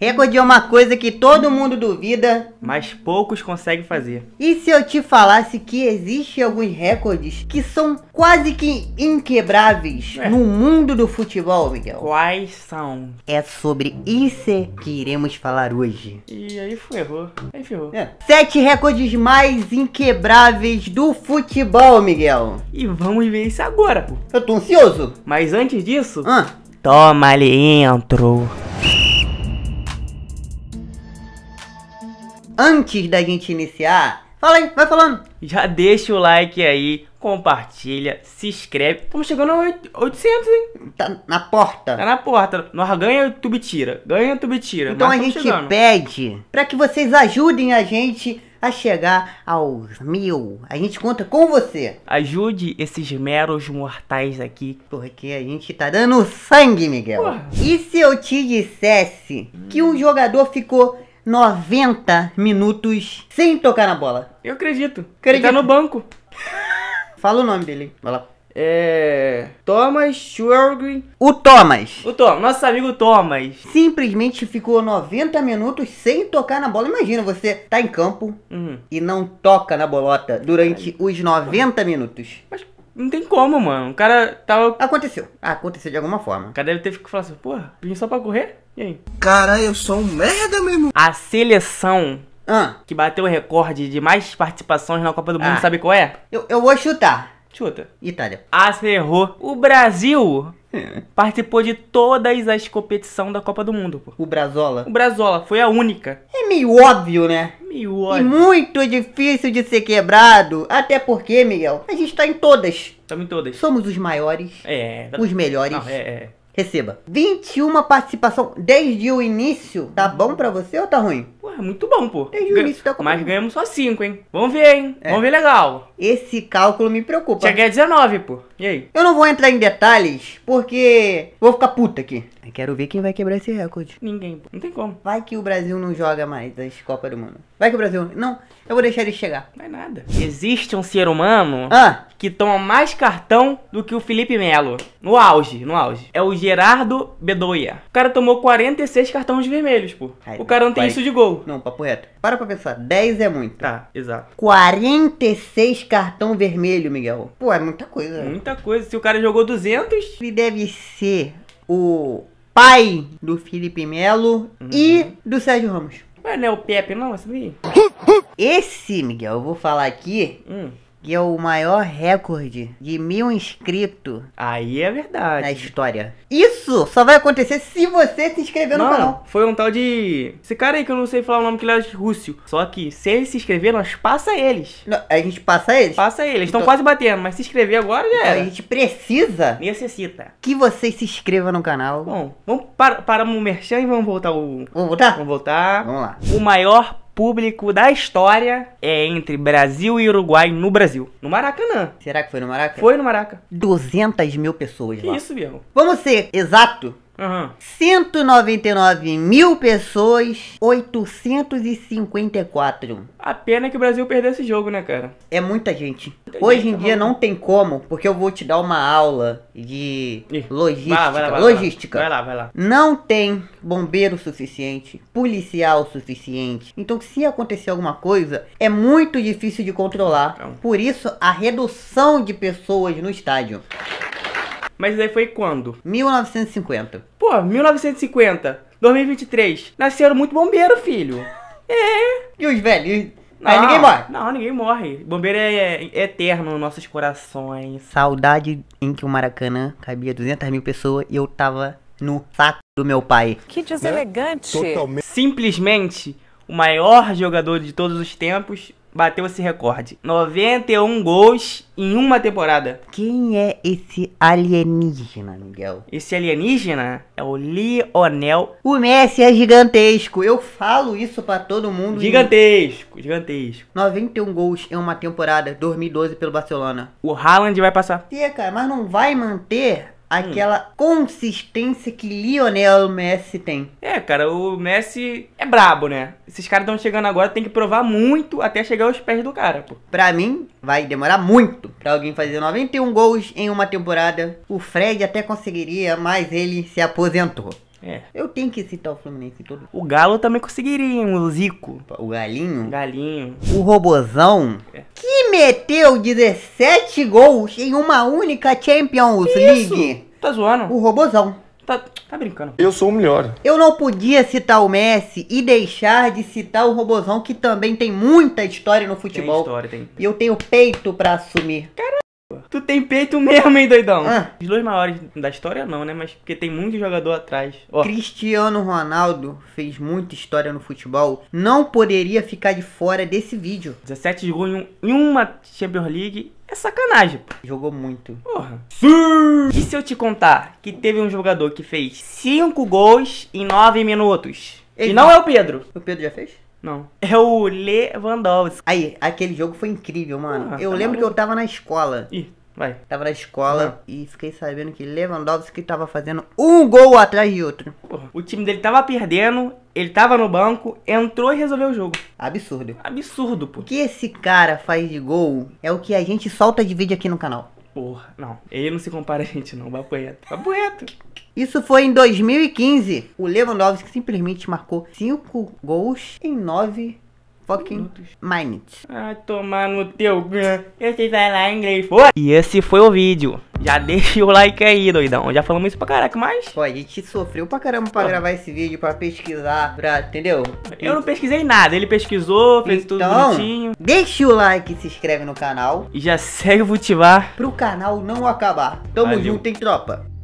Recorde é uma coisa que todo mundo duvida, mas poucos conseguem fazer. E se eu te falasse que existem alguns recordes que são quase que inquebráveis é. no mundo do futebol, Miguel? Quais são? É sobre isso que iremos falar hoje. E aí ferrou, aí ferrou. É. Sete recordes mais inquebráveis do futebol, Miguel. E vamos ver isso agora, pô. Eu tô ansioso. Mas antes disso... Ah. Toma ali, entrou. antes da gente iniciar, fala aí, vai falando. Já deixa o like aí, compartilha, se inscreve. Estamos chegando a 800, hein? Tá na porta. Tá na porta. Nós ganha o YouTube tira. Ganha o YouTube tira. Então a gente chegando. pede para que vocês ajudem a gente a chegar aos mil. A gente conta com você. Ajude esses meros mortais aqui. Porque a gente tá dando sangue, Miguel. Porra. E se eu te dissesse que um jogador ficou 90 minutos sem tocar na bola. Eu acredito. acredito. Ele tá no banco. Fala o nome dele. Vai lá. É. Thomas Schwerg. O Thomas. O Thomas, nosso amigo Thomas. Simplesmente ficou 90 minutos sem tocar na bola. Imagina, você tá em campo uhum. e não toca na bolota durante Ai. os 90 minutos. Mas não tem como, mano. O cara tava. Aconteceu. Aconteceu de alguma forma. O cara deve ter ficado falando assim, porra, pedi só pra correr? E aí? Caralho, eu sou um merda mesmo. A seleção Ah, que bateu o recorde de mais participações na Copa do Mundo, Ah. sabe qual é? eu, eu vou chutar. Chuta. Itália. Acerrou. Ah, o Brasil participou de todas as competições da Copa do Mundo, pô. O Brazola. O Brazola foi a única. É meio óbvio, né? Meio E muito difícil de ser quebrado. Até porque, Miguel, a gente tá em todas. Estamos em todas. Somos os maiores, É. Tá- os melhores. Não, é, é receba. 21 participação desde o início. Tá bom pra você ou tá ruim? Pô, é muito bom, pô. Desde Gan... o início tá com... Mas ganhamos só 5, hein? Vamos ver, hein? É. Vamos ver legal. Esse cálculo me preocupa. Cheguei a 19, pô. E aí? Eu não vou entrar em detalhes, porque vou ficar puta aqui. Eu quero ver quem vai quebrar esse recorde. Ninguém, pô. Não tem como. Vai que o Brasil não joga mais as Copas do Mundo. Vai que o Brasil... Não, eu vou deixar ele chegar. Não é nada. Existe um ser humano... Ah! que toma mais cartão do que o Felipe Melo. No auge, no auge. É o Gerardo Bedoya. O cara tomou 46 cartões vermelhos, pô. o cara não tem isso de gol. Não, papo reto. Para pra pensar. 10 é muito. Tá, exato. 46 cartão vermelho, Miguel. Pô, é muita coisa. Muita coisa. Se o cara jogou 200... Ele deve ser o pai do Felipe Melo uhum. e do Sérgio Ramos. Mas não é o Pepe, não? Assim? Esse, Miguel, eu vou falar aqui... Hum que é o maior recorde de mil inscritos. Aí é verdade. Na história. Isso só vai acontecer se você se inscrever não, no canal. Foi um tal de. Esse cara aí que eu não sei falar o nome que ele é de Rússio. Só que se eles se inscrever, nós passa eles. Não, a gente passa eles? Passa eles. Estão então... quase batendo, mas se inscrever agora já é. Então a gente precisa. Necessita. Que você se inscreva no canal. Bom, vamos para, para o merchan e vamos voltar o. Vamos voltar? Vamos voltar. Vamos lá. O maior público da história é entre Brasil e Uruguai no Brasil. No Maracanã. Será que foi no Maracanã? Foi no Maraca. 200 mil pessoas lá. Isso mesmo. Vamos ser exato? 199 mil pessoas, 854. A pena é que o Brasil perdeu esse jogo, né, cara? É muita gente. Muita Hoje gente, em tá dia bom. não tem como, porque eu vou te dar uma aula de logística. Vai, vai lá, logística. vai lá, vai lá. Não tem bombeiro suficiente, policial suficiente. Então, se acontecer alguma coisa, é muito difícil de controlar. Então. Por isso, a redução de pessoas no estádio. Mas daí foi quando? 1950. Pô, 1950, 2023. Nasceram muito bombeiro, filho. É. E os velhos? Não, Aí ninguém morre. Não, ninguém morre. Bombeiro é, é, é eterno nos nossos corações. Saudade em que o Maracanã cabia 200 mil pessoas e eu tava no saco do meu pai. Que deselegante. Né? Totalmente. Simplesmente o maior jogador de todos os tempos, bateu esse recorde. 91 gols em uma temporada. Quem é esse alienígena, Miguel? Esse alienígena é o Lionel. O Messi é gigantesco. Eu falo isso para todo mundo. Gigantesco, gigantesco. 91 gols em uma temporada, 2012 pelo Barcelona. O Haaland vai passar. E, cara, mas não vai manter Hum. aquela hum. consistência que Lionel Messi tem. É, cara, o Messi é brabo, né? Esses caras estão chegando agora, tem que provar muito até chegar aos pés do cara, pô. Pra mim, vai demorar muito pra alguém fazer 91 gols em uma temporada. O Fred até conseguiria, mas ele se aposentou. É. Eu tenho que citar o Fluminense todo. O Galo também conseguiria, hein? O Zico. O Galinho? Galinho. O Robozão? É. Que meteu 17 gols em uma única Champions Isso. League. Tá zoando? O Robozão. Tá, tá brincando. Eu sou o melhor. Eu não podia citar o Messi e deixar de citar o Robozão, que também tem muita história no futebol. Tem história, tem. E eu tenho peito para assumir. Caramba. Tu tem peito mesmo, hein, doidão? Ah. Os dois maiores da história não, né? Mas porque tem muito jogador atrás. Cristiano Ronaldo fez muita história no futebol. Não poderia ficar de fora desse vídeo. 17 gols em, em uma Champions League é sacanagem. Jogou muito. Porra. Sim. E se eu te contar que teve um jogador que fez 5 gols em 9 minutos? Ele... E não é o Pedro. O Pedro já fez? Não. É o Lewandowski. Aí, aquele jogo foi incrível, mano. Ah, eu tá lembro maluco. que eu tava na escola. Ih, Vai. Tava na escola e fiquei sabendo que Lewandowski tava fazendo um gol atrás de outro. Porra, o time dele tava perdendo, ele tava no banco, entrou e resolveu o jogo. Absurdo. Absurdo, pô. O que esse cara faz de gol é o que a gente solta de vídeo aqui no canal. Porra, não. Ele não se compara a gente, não. babueto babueto Isso foi em 2015. O Lewandowski simplesmente marcou 5 gols em 9 fucking mind. Ah, tomar no teu gan. Eu sei em inglês, foi. E esse foi o vídeo. Já deixa o like aí, doidão. Já falamos isso pra caraca, mas. Pô, a gente sofreu pra caramba pra gravar esse vídeo, pra pesquisar, pra. Entendeu? Eu não pesquisei nada. Ele pesquisou, fez então, tudo bonitinho. Deixa o like, se inscreve no canal. E já segue o Vutivar. Pro canal não acabar. Tamo Valeu. junto, hein, tropa?